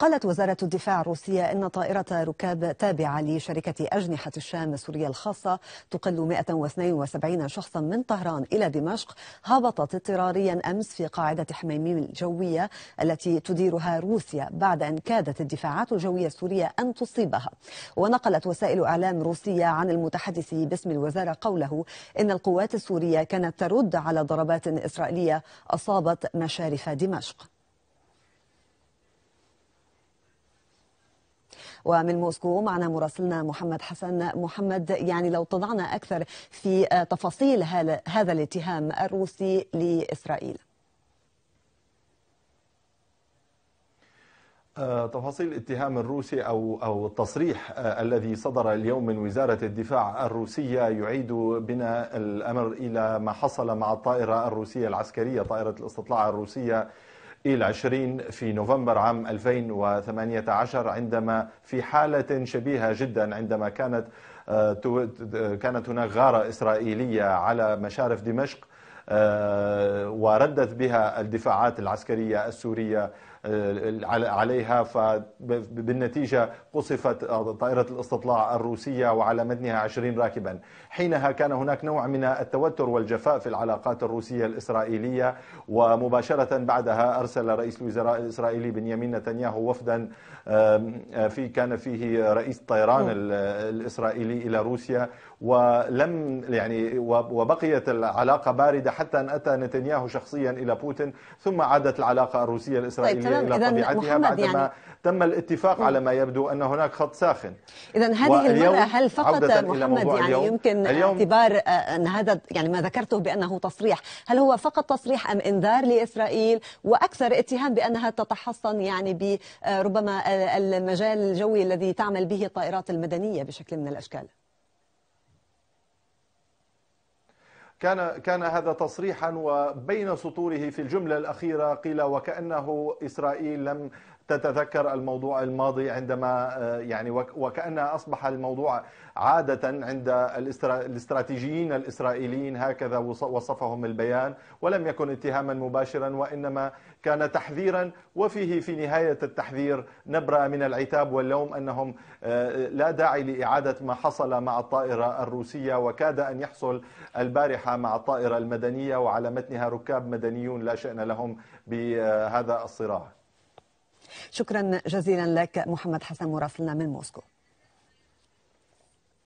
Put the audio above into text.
قالت وزارة الدفاع الروسية أن طائرة ركاب تابعة لشركة أجنحة الشام السورية الخاصة تقل 172 شخصا من طهران إلى دمشق هبطت اضطراريا أمس في قاعدة حميميم الجوية التي تديرها روسيا بعد أن كادت الدفاعات الجوية السورية أن تصيبها ونقلت وسائل إعلام روسية عن المتحدث باسم الوزارة قوله إن القوات السورية كانت ترد على ضربات إسرائيلية أصابت مشارف دمشق ومن موسكو معنا مراسلنا محمد حسن محمد يعني لو تضعنا أكثر في آه، تفاصيل هذا الاتهام الروسي لإسرائيل آه، تفاصيل الاتهام الروسي او او التصريح آه، الذي صدر اليوم من وزاره الدفاع الروسيه يعيد بنا الامر الى ما حصل مع الطائره الروسيه العسكريه طائره الاستطلاع الروسيه إلى 20 في نوفمبر عام 2018 عندما في حالة شبيهة جدا عندما كانت آه، كانت هناك غارة إسرائيلية على مشارف دمشق آه، وردت بها الدفاعات العسكرية السورية آه، عليها فبالنتيجة قصفت آه، طائرة الاستطلاع الروسية وعلى مدنها عشرين راكبا حينها كان هناك نوع من التوتر والجفاء في العلاقات الروسية الإسرائيلية ومباشرة بعدها أرسل رئيس الوزراء الإسرائيلي بنيامين نتنياهو وفدا آه، في كان فيه رئيس طيران الإسرائيلي إلى روسيا ولم يعني وبقيت العلاقة باردة حتى أن أتى نتنياهو شخصيا إلى بوتين ثم عادت العلاقة الروسية الإسرائيلية طيب، العادية إلى طبيعتها بعدما يعني تم الاتفاق على ما يبدو أن هناك خط ساخن إذا هذه المرأة هل فقط محمد يعني اليوم يمكن اليوم اعتبار آه، أن هذا يعني ما ذكرته بأنه تصريح هل هو فقط تصريح أم إنذار لإسرائيل وأكثر اتهام بأنها تتحصن يعني بربما آه، المجال الجوي الذي تعمل به الطائرات المدنية بشكل من الأشكال كان كان هذا تصريحا وبين سطوره في الجمله الاخيره قيل وكانه اسرائيل لم تتذكر الموضوع الماضي عندما يعني وكانها اصبح الموضوع عاده عند الاستراتيجيين الاسرائيليين هكذا وصفهم البيان ولم يكن اتهاما مباشرا وانما كان تحذيرا وفيه في نهايه التحذير نبره من العتاب واللوم انهم آه، لا داعي لاعاده ما حصل مع الطائره الروسيه وكاد ان يحصل البارحه مع الطائرة المدنية وعلى متنها ركاب مدنيون لا شأن لهم بهذا الصراع شكرا جزيلا لك محمد حسن مراسلنا من موسكو